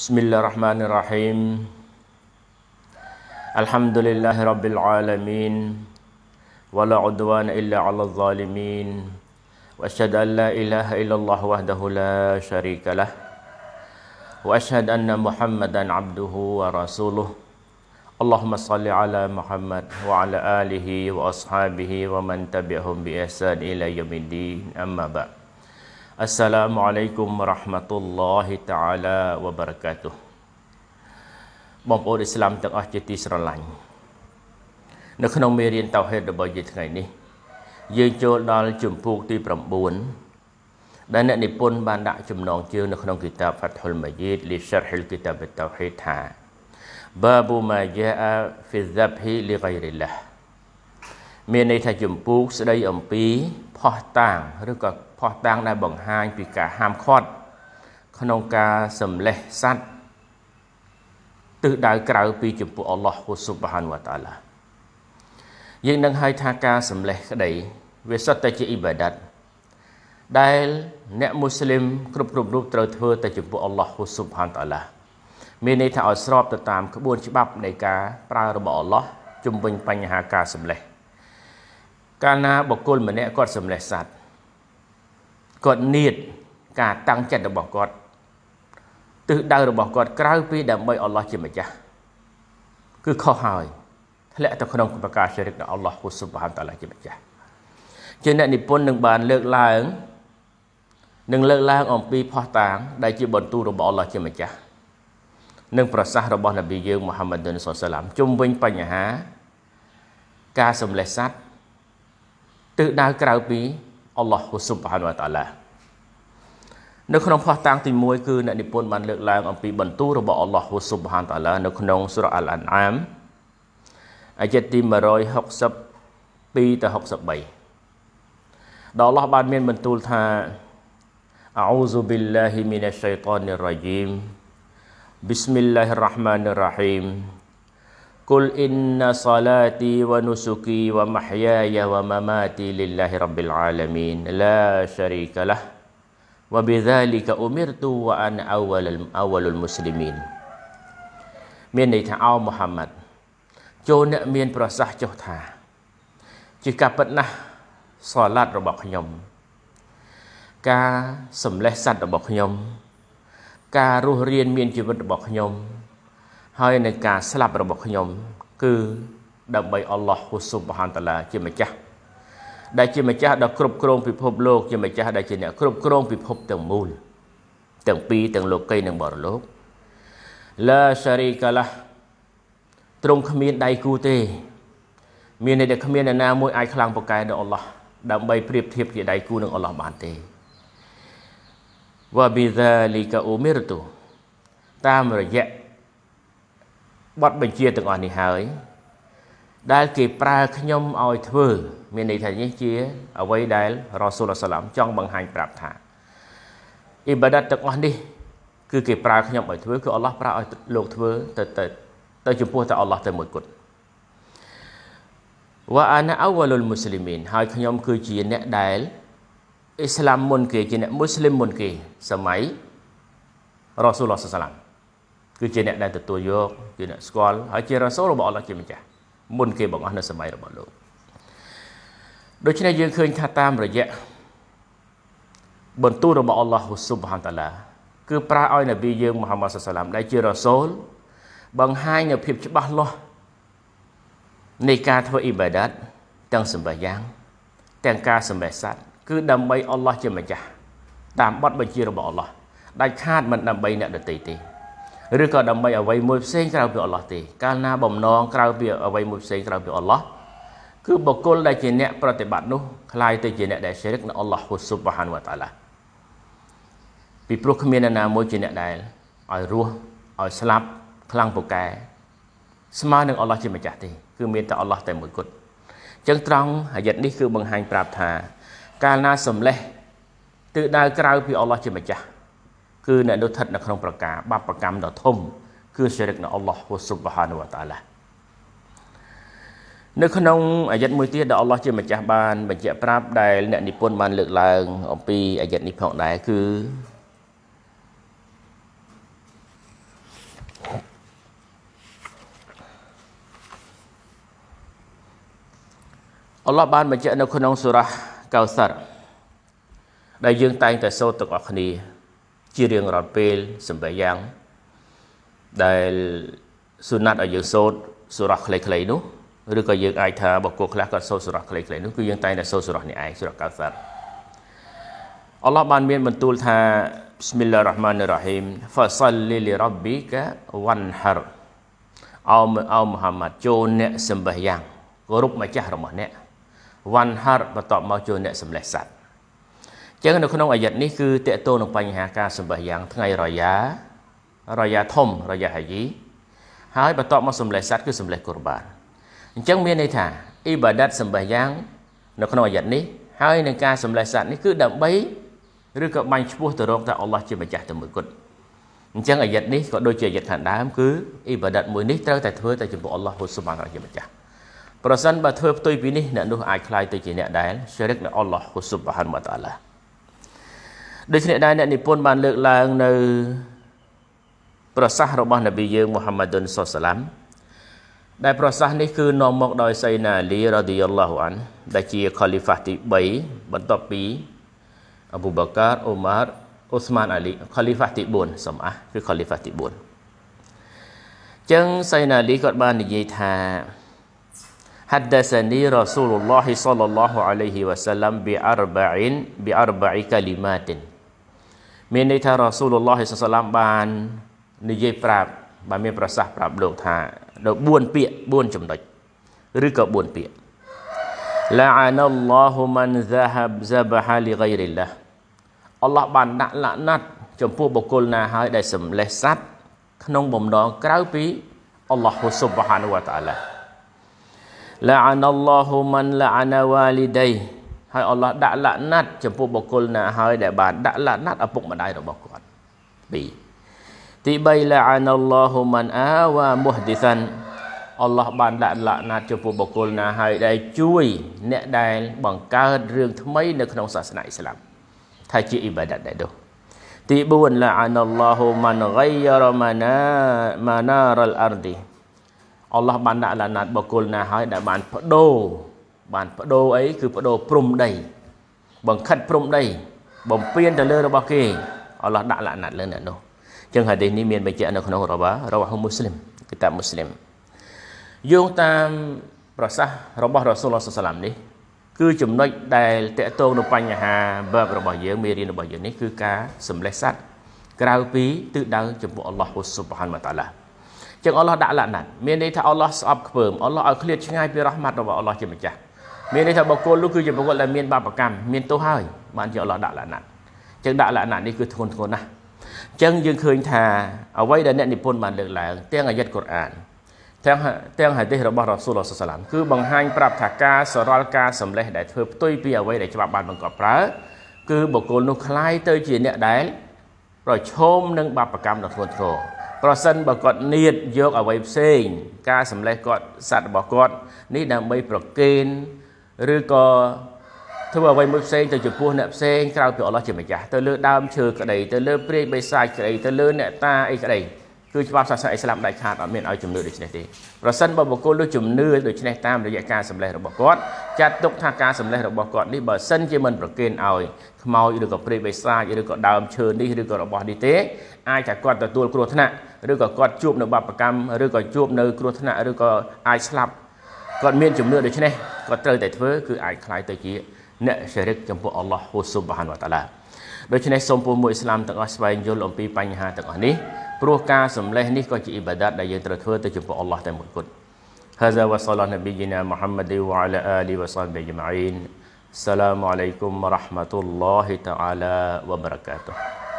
بسم الله الرحمن الرحيم الحمد لله رب العالمين ولا عدوان إلا على الظالمين وأشهد أن لا إله إلا الله وحده لا شريك له وأشهد أن محمدا عبده ورسوله اللهم صل على محمد وعلى آله وأصحابه ومن تبعهم بإحسان إلى يوم الدين أما بعد Assalamualaikum warahmatullahi taala វបរកាទុបងប្អូនអ៊ីស្លាមទាំងអស់ជាទីស្រឡាញ់នៅក្នុងមេរៀនតោហេតរបស់យើងថ្ងៃនេះ យើងចូលដល់ជំពូកទី9ដែលអ្នកនិពន្ធបានដាក់ចំណងជើងនៅក្នុង គីតាប Fathul Majid li Sharh al-Kitab at-Tauhid ថា Babu ma jaa fi adh-dhabhi li ghayrillah មានន័យថាចម្ពោះស្ដីអំពី ផោះតាងឬក៏ផោះតាងដែលបង្ហាញពីការហាមឃាត់ក្នុងការសម្លេះសัตว์ទិសដៅក្រៅពីចម្ពោះអល់ឡោះស៊ុបហានវតាឡាយើងនឹងហៅថាការសម្លេះក្តីវាសុទ្ធតែជាអ៊ីបាដាតដែលអ្នកមូស្លីមគ្រប់គ្រប់រូបត្រូវធ្វើតែចំពោះអល់ឡោះស៊ុបហានតាឡាមានន័យថាឲ្យស្របទៅតាមក្បួនច្បាប់នៃការប្រើរបស់អល់ឡោះជំវិញបញ្ហាការសម្លេះកាលណាបុគ្គលម្នាក់គាត់សម្លេះសัตว์គាត់នៀតការតាំងចិត្តរបស់គាត់ទិសដៅរបស់គាត់ក្រៅពី ដើម្បីអល់ឡោះជាម្ចាស់គឺខុសហើយធ្លាក់ទៅក្នុងបកាជរិកដល់អល់ឡោះហ៊ូស៊ុបហានតាឡាជាម្ចាស់ជាអ្នកនិពន្ធនឹងបានលើកឡើងនឹងលើកឡើង អំពីផោះតាងដែលជាបន្ទូលរបស់អល់ឡោះជាម្ចាស់និងប្រសាសន៍របស់នប៊ីយើងមូហាម៉ាត់ឌុនសល្ឡាមជុំវិញបញ្ហាការសម្លេះសัตว์ទិសដៅក្រៅពីអល់ឡោះស៊ុបហានវតាឡានៅក្នុងផុសតាំងទី1គឺអ្នកនិពន្ធបានលើកឡើង អំពីបន្ទូលរបស់អល់ឡោះស៊ុបហានតាឡានៅក្នុងសូរ៉ាអល់អានអាមអាយ៉ាទី162ទៅ63ដល់អល់ឡោះបានមានបន្ទូលថាអ أعوذ بالله من الشيطان الرجيم بسم الله الرحمن الرحيم قل إن صلاتي ونسكي ومحياي ومماتي لله رب العالمين لا شريك له وبذلك أمرت وأنا أول أول المسلمين មានន័យថាអោមូហាម៉ាត់ចូលអ្នកមានប្រសាសន៍ចុះថាជាការពិតណាស់សឡាត់របស់ខ្ញុំ ការសម្លេះសัตว์របស់ខ្ញុំ ការរស់រៀនមានជីវិតរបស់ខ្ញុំហើយនៃការស្លាប់របស់ខ្ញុំគឺដើម្បីអល់ឡោះហ៊ូស៊ុបហានតាឡាជាម្ចាស់ដែលជាម្ចាស់ដ៏គ្រប់គ្រងពិភពលោកជាម្ចាស់ដែលជាអ្នកគ្រប់គ្រងពិភពទាំងមូលទាំងពីរទាំងលោកីនិងបរលោកឡាសារីកាឡាទ្រង់គ្មានដៃគូទេមានន័យថាគ្មាននរណាមួយអាចខ្លាំងពូកែដល់អល់ឡោះដើម្បីប្រៀបធៀបជាដៃគូនឹងអល់ឡោះបានទេវ៉ាប៊ីហ្សាលីកាអ៊ូមីរតូតាមរយៈបទបញ្ជាទាំងអស់នេះហើយដែលគេប្រើខ្ញុំឲ្យធ្វើ មានន័យថានេះជា អ្វីដែលរ៉ាស៊ូលសឡាមចង់បង្ហាញប្រាប់ថាអ៊ីបាដាតទាំងអស់នេះ គឺគេប្រើខ្ញុំឲ្យធ្វើគឺអល់ឡោះប្រើឲ្យលោកធ្វើទៅទៅទៅចំពោះតែអល់ឡោះតែមួយគត់វ៉ាអាណាអវលុលមូស្លីមីនហើយខ្ញុំ គឺជា អ្នកដែលអ៊ីស្លាមមុន គេជាអ្នកមូស្លីមមុនគេ សម័យរ៉ាស៊ូលសឡាមគឺជាអ្នកដែលទទួលយកជាអ្នកស្គាល់ហើយជារ៉ាសូលរបស់អល់ឡោះជាម្ចាស់មុនគេបង្អស់នៅសម័យរបស់លោកដូច្នេះយើងឃើញថាតាមរយៈបន្ទូលរបស់អល់ឡោះស៊ុបហានតាឡាគឺប្រើឲ្យនប៊ីយើងមូហាម៉ាត់សាឡាមដែលជារ៉ាសូលបង្ហាញនូវភាពច្បាស់លាស់នៃការធ្វើអ៊ីបាដាត ទាំងសម្បះយ៉ាង ទាំងការសម្បះសัตว์គឺដើម្បីអល់ឡោះជាម្ចាស់តាមបទបញ្ជារបស់អល់ឡោះដាច់ខាតមិនដើម្បីអ្នកដទៃទេឬក៏ដើម្បីអ្វីមួយផ្សេងក្រៅពីអល់ឡោះទេកាលណាបំណងក្រៅពីអ្វីមួយផ្សេងក្រៅពីអល់ឡោះគឺបុគ្គលដែលជាអ្នកប្រតិបត្តិនោះคล้ายទៅជាអ្នកដែលជ្រិកនឹងអល់ឡោះហ៊ូស៊ុបហានវតាឡាពីព្រោះគ្មាននរណាមួយជាអ្នកដែលឲ្យរស់ឲ្យស្លាប់ខ្លាំងពូកែស្មើនឹងអល់ឡោះជាម្ចាស់ទេគឺមានតែអល់ឡោះតែមួយគត់ចឹងត្រង់អាយិតនេះគឺបង្ហាញប្រាប់ថា កាលណាសំលេះទិដៅក្រៅពីអល់ឡោះជាម្ចាស់គឺអ្នកនោះស្ថិតនៅក្នុងប្រការបាបកម្មដ៏ធំគឺសិរិកនៅអល់ឡោះស៊ុបហានវតាឡានៅក្នុងអាយ័តមួយទៀតដែលអល់ឡោះជាម្ចាស់បាន បញ្ជាក់ប្រាប់ដែលអ្នកនិពន្ធបានលើកឡើងអំពីអាយ័តនេះផងដែរគឺអល់ឡោះបានបញ្ជាក់នៅក្នុងសូរ៉ាកៅសាត់ដែលយើងតែងតែសូត្រទាំងអស់គ្នាជារៀងរាល់ពេលសម្បែយ៉ាងដែលសុណាត់ឲ្យយើងសូត្រសូរ៉ះខ្លីៗនោះឬក៏យើង អាចថាបុគ្គលខ្លះគាត់សូត្រសូរ៉ះខ្លីៗនោះគឺយើងតែងតែសូត្រសូរ៉ះនេះឯងសូរ៉ះកៅសាត់អល់ឡោះបានមាន បន្ទូលថាប៊ីស្មិលឡាហ៊ីរ៉ាហ្មានីរ៉ាហ៊ីមហ្វាសលលីលីរ៉ាប៊ីកាវ៉ាន់ហារអោមអោមហាម៉ាត់ចូលអ្នកសម្បះយ៉ាងគោរពម្ចាស់របស់អ្នកវ៉ាន់ហារបន្ទាប់មកចូលអ្នកសម្លេះសត្វចឹងនៅក្នុងអាយត្តនេះគឺតកតូននឹងបញ្ហាការសម្បះយ៉ាងថ្ងៃរយ៉ារយ៉ាធំរយ៉ាហាយីហើយបន្តមកសម្លេះសัตว์គឺសម្លេះកុរបានអញ្ចឹងមានន័យថាអ៊ីបាដាតសម្បះយ៉ាងនៅក្នុងអាយត្តនេះហើយនឹងការសម្លេះសัตว์នេះគឺដើម្បីឬក៏បាញ់ឈ្មោះទៅរកថាអល់ឡោះជាម្ចាស់តែមួយគត់អញ្ចឹងអាយត្តនេះក៏ដូចជាអាយត្តខាងដើម គឺអ៊ីបាដាតមួយនេះត្រូវតែធ្វើតែចំពោះអល់ឡោះហ៊ូស៊ុបហានជាម្ចាស់ប្រសិនបើធ្វើផ្ទុយពីនេះអ្នកនោះអាចคลายទៅជាអ្នកដែល sharik នឹងអល់ឡោះហ៊ូស៊ុបហានវតាឡាដូច្នេះដែរអ្នកនិពន្ធបានលើកឡើងនៅប្រសាសន៍របស់នប៊ីយើងមូហាម៉ាឌុនសុសឡាំដែលប្រសាសន៍នេះគឺនាំមកដោយសៃណាអាលីរ៉ាឌីយ៉ាឡោះអានដែលជាខូលីហ្វាទី3បន្ទាប់ពីអប៊ូបកាអ៊ូម៉ារអូស្មានអាលីខូលីហ្វាទី4សំអះគឺខូលីហ្វាទី4អញ្ចឹងសៃណាអាលីគាត់បាននិយាយថា حدثني رسول الله صلى الله عليه وسلم بأربع بأربع كلمات មានន័យថារ៉ាស៊ូលឡោះសឡាមបាននិយាយប្រាប់បានមានប្រសាសន៍ប្រាប់លោកថាដល់4ពាក្យ4ចំណុចឬក៏4ពាក្យ لعن الله من ذهب ذبح لغير الله អល់ឡោះបានដាក់លាណាត់ ចំពោះបុគ្គលណាហើយដែលសម្លេះសัตว์ក្នុងបំណងក្រៅពីអល់ឡោះស៊ុបហានវតាឡា لعن الله من لعن والديه ហើយអល់ឡោះដាក់ឡាណាត់ចំពោះបុគ្គលណាហើយដែលបានដាក់ឡាណាត់ឪពុកម្ដាយរបស់គាត់2ទី3ឡាអានអល់ឡោះមិនអាវ៉ាមូហឌីសានអល់ឡោះបានដាក់ឡាណាត់ចំពោះបុគ្គលណាហើយដែល ជួយ អ្នកដែល បង្កើតរឿងថ្មីនៅក្នុងសាសនាអ៊ីស្លាមថាជាអ៊ីបាដាតដែរដូចទី4ឡាអានអល់ឡោះមិនហ្គៃរម៉ាណាម៉ាណារលអារឌីអល់ឡោះបានដាក់ឡាណាត់បុគ្គលណាហើយដែល បានបដូរបានបដូរអីគឺបដូរព្រំដី បង្ខិតព្រំដីបំពេញទៅលើរបស់គេអល់ឡោះដាក់លក្ខណៈលើអ្នកនោះអញ្ចឹងហាឌីសនេះមានបញ្ជាក់នៅក្នុងរបារវ៉ាហ៊ូមូស្លីមគីតាបមូស្លីមយោងតាមប្រសាសន៍របស់រ៉ាស៊ូលឡោះសាឡាមនេះគឺចំណុចដែលតកតងនៅបញ្ហាបែបរបស់យើងមេរៀនរបស់យើងនេះគឺការសម្លេះសัตว์ក្រៅពីទិដៅចំពោះអល់ឡោះស៊ុបហានវតាឡាចឹងអល់ឡោះដាក់លក្ខណៈមានន័យថាអល់ឡោះស្អប់ខ្ពើមអល់ឡោះឲ្យឃ្លាតឆ្ងាយពីរ៉ហ្មាត់របស់អល់ឡោះជាម្ចាស់មានន័យថាបុគ្គលនោះគឺជាបុគ្គលដែលមាន បាបកម្មមានទោសហើយបានជាអល់ឡោះដាក់លក្ខណៈចឹងដាក់លក្ខណៈនេះគឺធ្ងន់ធ្ងរណាស់ចឹងយើងឃើញថា អ្វីដែលអ្នកនិពន្ធបានលើកឡើងទាំងអាយ័តកូរ៉ានទាំងទាំងហាឌីសរបស់រ៉ាស៊ូលអសឡាមគឺបង្ហាញប្រាប់ថាការសរលការសម្លេះដែលធ្វើផ្ទុយពីអ្វីដែលច្បាប់បានបង្កប់ប្រើគឺបុគ្គលនោះคล้ายទៅជាអ្នកដែលប្រឈមនឹងបាបកម្មដ៏ធ្ងន់ធ្ងរប្រសិនបើគាត់នៀតយកអ្វីផ្សេងការសម្លេះគាត់សัตว์របស់គាត់នេះដើម្បីប្រកេនឬក៏ធ្វើអ្វីមួយផ្សេងទៅចំពោះអ្នកផ្សេងក្រៅពីអល់ឡោះជាម្ចាស់ទៅលើដើមឈើក្តីទៅលើព្រៃបិសាចក្តីទៅលើអ្នកតាអីក្តីគឺច្បាប់សាសនាអ៊ីស្លាមដាច់ខាតអត់មានឲ្យជំនឿដូច្នេះទេប្រសិនបើបុគ្គលនោះជំនឿដូច្នេះតាមរយៈការសម្លេះរបស់គាត់ចាត់ទុកថាការសម្លេះរបស់គាត់នេះបើសិនជាមិនប្រគេនឲ្យខ្មោចឬក៏ព្រៃបិសាចឬក៏ដើមឈើនេះឬក៏របស់នេះទេអាចថាគាត់ទទួលគ្រោះថ្នាក់ឬក៏គាត់ជួបនៅបាបកម្មឬក៏ជួបនៅគ្រោះថ្នាក់ឬក៏អាចស្លាប់គាត់មានជំនឿដូច្នេះគាត់ត្រូវតែធ្វើគឺអាចคล้ายទៅជាអ្នកឈរិកចំពោះអល់ឡោះហ៊ូស៊ុបហានវតាឡាដូច្នេះសូមពលមួយអ៊ីស្លាមទាំងអស់ស្វែងយល់អំពីបញ្ហាទាំងអស់នេះព្រោះការសម្លេះនេះក៏ជាអ៊ីបាដាតដែលយើងត្រូវធ្វើទៅចំពោះអល់ឡោះតែមួយគត់ هذا وصلى نبينا محمد وعلى آله وصحبه أجمعين السلام عليكم ورحمة الله تعالى وبركاته